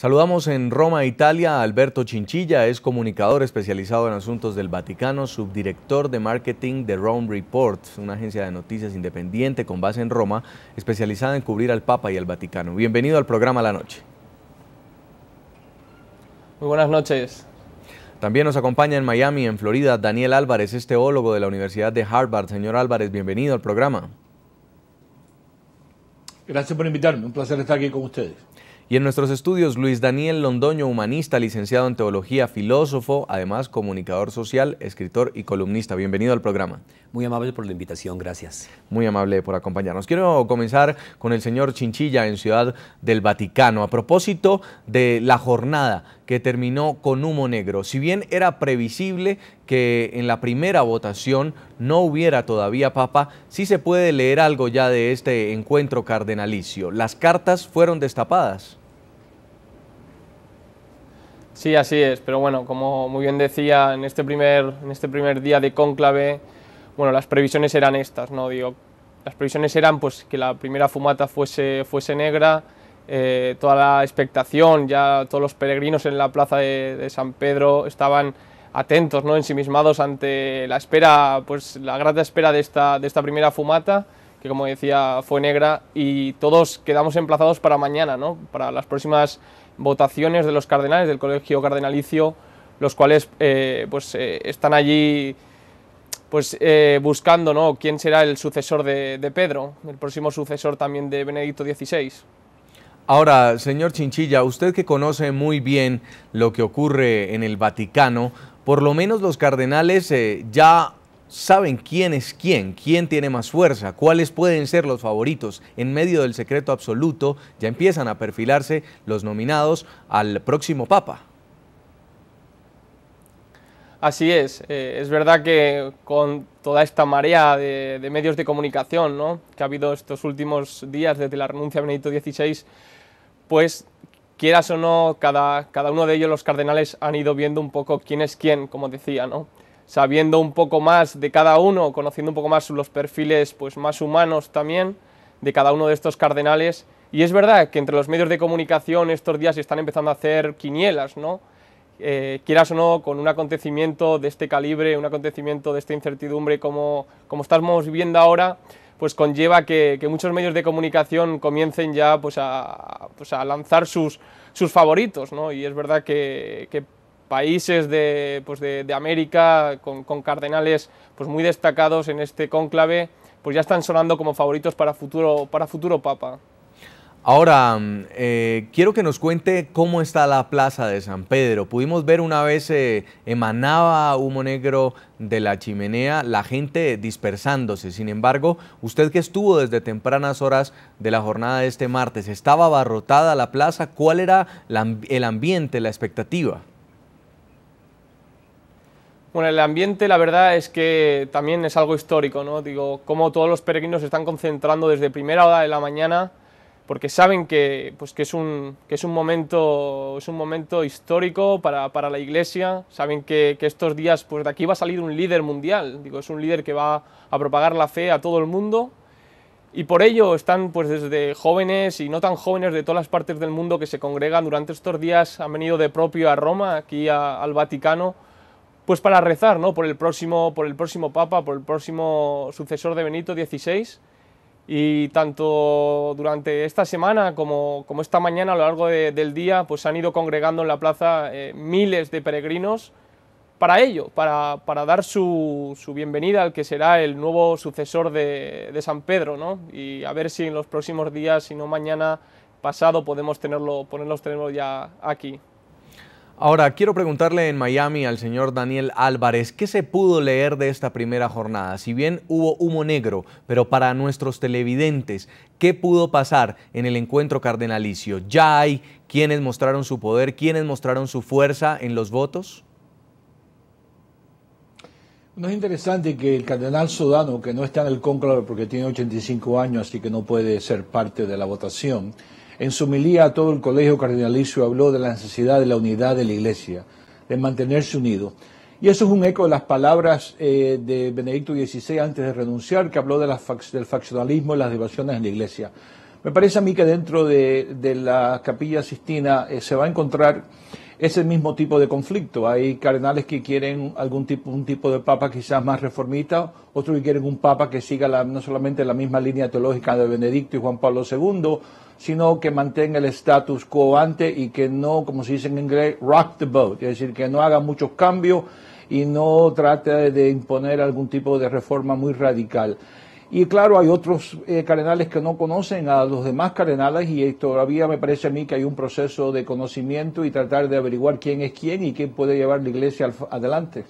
Saludamos en Roma, Italia, a Alberto Chinchilla, es comunicador especializado en asuntos del Vaticano, subdirector de marketing de Rome Report, una agencia de noticias independiente con base en Roma, especializada en cubrir al Papa y al Vaticano. Bienvenido al programa La Noche. Muy buenas noches. También nos acompaña en Miami, en Florida, Daniel Álvarez, es teólogo de la Universidad de Harvard. Señor Álvarez, bienvenido al programa. Gracias por invitarme, un placer estar aquí con ustedes. Y en nuestros estudios, Luis Daniel Londoño, humanista, licenciado en teología, filósofo, además comunicador social, escritor y columnista. Bienvenido al programa. Muy amable por la invitación, gracias. Muy amable por acompañarnos. Quiero comenzar con el señor Chinchilla en Ciudad del Vaticano, a propósito de la jornada que terminó con humo negro. Si bien era previsible que en la primera votación no hubiera todavía papa, sí se puede leer algo ya de este encuentro cardenalicio. Las cartas fueron destapadas. Sí, así es, pero bueno, como muy bien decía, en este primer, en este primer día de cónclave, bueno, las previsiones eran estas, ¿no? Digo, las previsiones eran pues que la primera fumata fuese, fuese negra, eh, toda la expectación, ya todos los peregrinos en la plaza de, de, San Pedro estaban atentos, ¿no? ensimismados ante la espera, pues la grata espera de esta, de esta primera fumata que como decía fue negra y todos quedamos emplazados para mañana, ¿no? para las próximas votaciones de los cardenales del Colegio Cardenalicio, los cuales eh, pues, eh, están allí pues, eh, buscando ¿no? quién será el sucesor de, de, Pedro, el próximo sucesor también de Benedicto XVI. Ahora, señor Chinchilla, usted que conoce muy bien lo que ocurre en el Vaticano, por lo menos los cardenales ya saben quién es quién, quién tiene más fuerza, cuáles pueden ser los favoritos. En medio del secreto absoluto ya empiezan a perfilarse los nominados al próximo Papa. Así es, eh, es verdad que con toda esta marea de, medios de comunicación ¿no? que ha habido estos últimos días desde la renuncia de Benedicto XVI, pues quieras o no, cada, cada uno de ellos los cardenales han ido viendo un poco quién es quién, como decía, ¿no? sabiendo un poco más de cada uno, conociendo un poco más los perfiles pues, más humanos también de cada uno de estos cardenales. Y es verdad que entre los medios de comunicación estos días se están empezando a hacer quinielas, ¿no? Eh, quieras o no, con un acontecimiento de este calibre, un acontecimiento de esta incertidumbre como, como estamos viviendo ahora, pues conlleva que, muchos medios de comunicación comiencen ya pues, pues a, lanzar sus, sus favoritos, ¿no? Y es verdad que países de, pues de, América con, cardenales pues muy destacados en este cónclave, pues ya están sonando como favoritos para futuro, para futuro papa. Ahora, eh, quiero que nos cuente cómo está la plaza de San Pedro. Pudimos ver una vez eh, emanaba humo negro de la chimenea, la gente dispersándose. Sin embargo, usted que estuvo desde tempranas horas de la jornada de este martes, ¿estaba abarrotada la plaza? ¿Cuál era el ambiente, la expectativa? Bueno, el ambiente la verdad es que también es algo histórico, ¿no? Digo, cómo todos los peregrinos se están concentrando desde primera hora de la mañana porque saben que, pues, es, un, es, un momento, es un momento histórico para, la Iglesia, saben que, estos días, pues de aquí va a salir un líder mundial, digo, es un líder que va a propagar la fe a todo el mundo y por ello están pues desde jóvenes y no tan jóvenes de todas las partes del mundo que se congregan durante estos días, han venido de propio a Roma, aquí al Vaticano, pues para rezar, ¿no? Por el próximo, por el próximo Papa, por el próximo sucesor de Benito XVI. Y tanto durante esta semana como, esta mañana, a lo largo del día, pues han ido congregando en la plaza eh, miles de peregrinos para ello, para, dar su, bienvenida al que será el nuevo sucesor de, San Pedro, ¿no? Y a ver si en los próximos días, si no mañana pasado, podemos tenerlo, ponerlos tenerlo ya aquí. Ahora, quiero preguntarle en Miami al señor Daniel Álvarez, ¿qué se pudo leer de esta primera jornada? Si bien hubo humo negro, pero para nuestros televidentes, ¿qué pudo pasar en el encuentro cardenalicio? ¿Ya hay quienes mostraron su poder, quienes mostraron su fuerza en los votos? No es interesante que el cardenal Sudano, que no está en el cónclave porque tiene 85 años, así que no puede ser parte de la votación, en su humilía a todo el colegio cardinalicio habló de la necesidad de la unidad de la Iglesia, de mantenerse unido. Y eso es un eco de las palabras eh, de Benedicto XVI antes de renunciar, que habló de del faccionalismo y las divisiones en la Iglesia. Me parece a mí que dentro de, la capilla sistina eh, se va a encontrar ese mismo tipo de conflicto. Hay cardenales que quieren algún tipo, un tipo de papa quizás más reformista, otros que quieren un papa que siga no solamente la misma línea teológica de Benedicto y Juan Pablo II, sino que mantenga el status quo ante y que no, como se dice en inglés, rock the boat, es decir, que no haga muchos cambios y no trate de imponer algún tipo de reforma muy radical. Y claro, hay otros eh, cardenales que no conocen a los demás cardenales y eh, todavía me parece a mí que hay un proceso de conocimiento y tratar de averiguar quién es quién y quién puede llevar la iglesia adelante.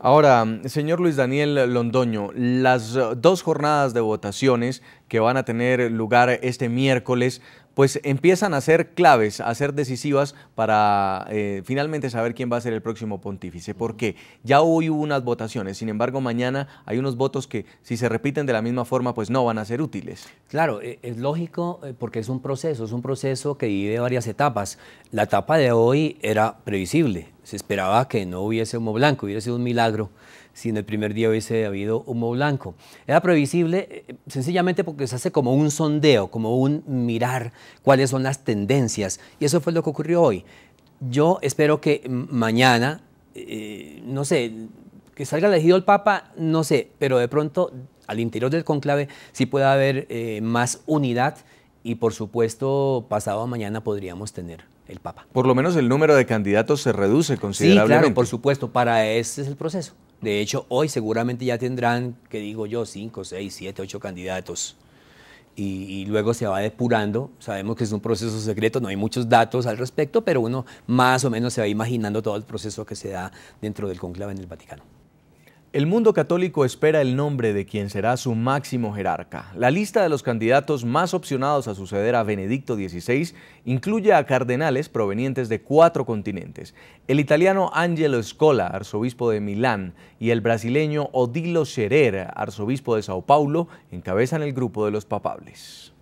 Ahora, señor Luis Daniel Londoño, las dos jornadas de votaciones que van a tener lugar este miércoles, pues empiezan a ser claves, a ser decisivas para eh, finalmente saber quién va a ser el próximo pontífice. Porque ya hoy hubo unas votaciones, sin embargo mañana hay unos votos que si se repiten de la misma forma, pues no van a ser útiles. Claro, e, es lógico eh, porque es un proceso, es un proceso que divide varias etapas. La etapa de hoy era previsible, se esperaba que no hubiese humo blanco, hubiera sido un milagro si en el primer día hubiese habido humo blanco. Era previsible eh, sencillamente porque se hace como un sondeo, como un mirar cuáles son las tendencias. Y eso fue lo que ocurrió hoy. Yo espero que mañana, eh, no sé, que salga elegido el Papa, no sé, pero de pronto al interior del conclave sí pueda haber eh, más unidad y por supuesto pasado mañana podríamos tener el Papa. Por lo menos el número de candidatos se reduce considerablemente. claro, por supuesto, para ese es el proceso. De hecho, hoy seguramente ya tendrán, que digo yo, cinco, seis, siete, ocho candidatos. Y, y, luego se va depurando. Sabemos que es un proceso secreto, no hay muchos datos al respecto, pero uno más o menos se va imaginando todo el proceso que se da dentro del conclave en el Vaticano. El mundo católico espera el nombre de quien será su máximo jerarca. La lista de los candidatos más opcionados a suceder a Benedicto XVI incluye a cardenales provenientes de cuatro continentes. El italiano Angelo Scola, arzobispo de Milán, y el brasileño Odilo Scherer, arzobispo de Sao Paulo, encabezan el grupo de los papables.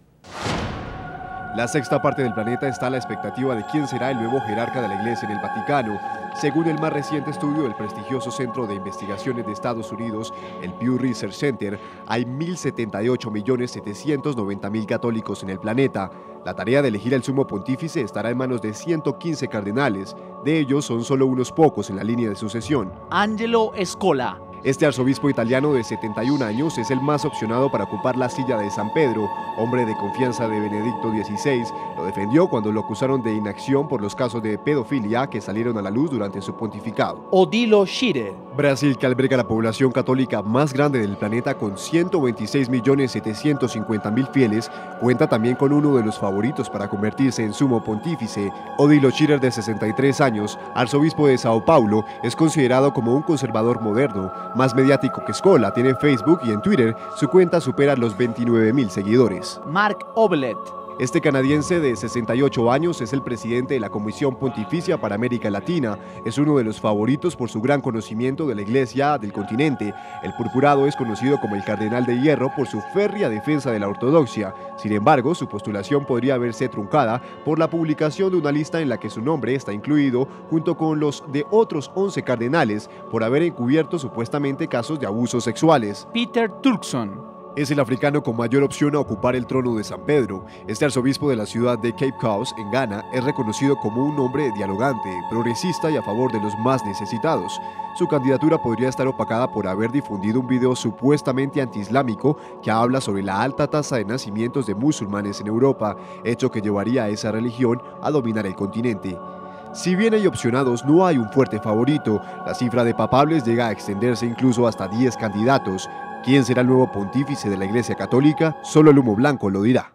La sexta parte del planeta está a la expectativa de quién será el nuevo jerarca de la Iglesia en el Vaticano. Según el más reciente estudio del prestigioso Centro de Investigaciones de Estados Unidos, el Pew Research Center, hay 1.078.790.000 católicos en el planeta. La tarea de elegir al sumo pontífice estará en manos de 115 cardenales. De ellos son solo unos pocos en la línea de sucesión. Angelo Escola este arzobispo italiano de 71 años es el más opcionado para ocupar la silla de San Pedro. Hombre de confianza de Benedicto XVI, lo defendió cuando lo acusaron de inacción por los casos de pedofilia que salieron a la luz durante su pontificado. Odilo Schirer Brasil, que alberga la población católica más grande del planeta con 126.750.000 fieles, cuenta también con uno de los favoritos para convertirse en sumo pontífice. Odilo Schirer de 63 años, arzobispo de Sao Paulo, es considerado como un conservador moderno más mediático que Escola, tiene Facebook y en Twitter, su cuenta supera los mil seguidores. Mark Oblet este canadiense de 68 años es el presidente de la Comisión Pontificia para América Latina. Es uno de los favoritos por su gran conocimiento de la iglesia del continente. El purpurado es conocido como el Cardenal de Hierro por su férrea defensa de la ortodoxia. Sin embargo, su postulación podría verse truncada por la publicación de una lista en la que su nombre está incluido junto con los de otros 11 cardenales por haber encubierto supuestamente casos de abusos sexuales. Peter Turkson es el africano con mayor opción a ocupar el trono de San Pedro. Este arzobispo de la ciudad de Cape Cod, en Ghana, es reconocido como un hombre dialogante, progresista y a favor de los más necesitados. Su candidatura podría estar opacada por haber difundido un video supuestamente antiislámico que habla sobre la alta tasa de nacimientos de musulmanes en Europa, hecho que llevaría a esa religión a dominar el continente. Si bien hay opcionados, no hay un fuerte favorito. La cifra de papables llega a extenderse incluso hasta 10 candidatos. ¿Quién será el nuevo pontífice de la Iglesia Católica? Solo el humo blanco lo dirá.